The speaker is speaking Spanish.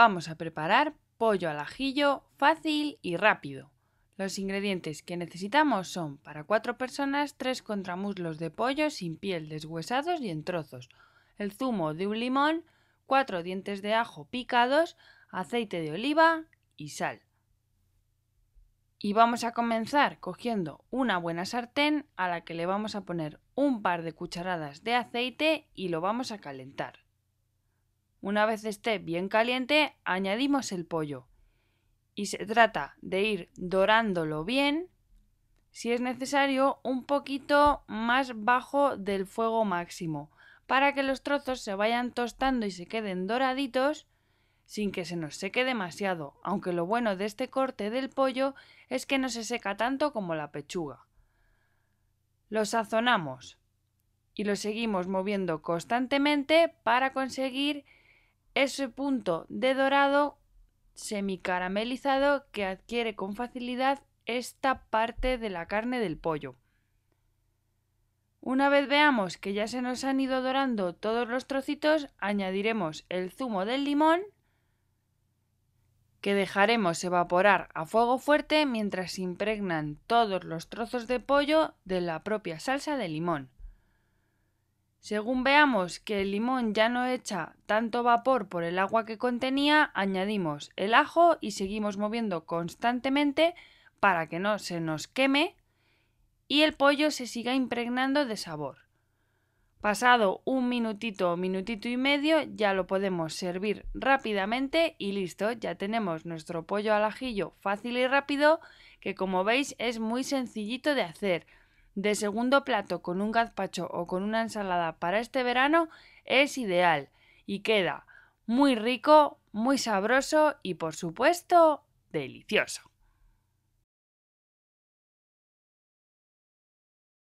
Vamos a preparar pollo al ajillo fácil y rápido. Los ingredientes que necesitamos son para 4 personas 3 contramuslos de pollo sin piel deshuesados y en trozos, el zumo de un limón, 4 dientes de ajo picados, aceite de oliva y sal. Y vamos a comenzar cogiendo una buena sartén a la que le vamos a poner un par de cucharadas de aceite y lo vamos a calentar. Una vez esté bien caliente, añadimos el pollo. Y se trata de ir dorándolo bien, si es necesario, un poquito más bajo del fuego máximo, para que los trozos se vayan tostando y se queden doraditos sin que se nos seque demasiado, aunque lo bueno de este corte del pollo es que no se seca tanto como la pechuga. Lo sazonamos y lo seguimos moviendo constantemente para conseguir ese punto de dorado semicaramelizado que adquiere con facilidad esta parte de la carne del pollo. Una vez veamos que ya se nos han ido dorando todos los trocitos, añadiremos el zumo del limón que dejaremos evaporar a fuego fuerte mientras impregnan todos los trozos de pollo de la propia salsa de limón. Según veamos que el limón ya no echa tanto vapor por el agua que contenía, añadimos el ajo y seguimos moviendo constantemente para que no se nos queme y el pollo se siga impregnando de sabor. Pasado un minutito o minutito y medio ya lo podemos servir rápidamente y listo, ya tenemos nuestro pollo al ajillo fácil y rápido que como veis es muy sencillito de hacer de segundo plato con un gazpacho o con una ensalada para este verano es ideal y queda muy rico, muy sabroso y por supuesto delicioso.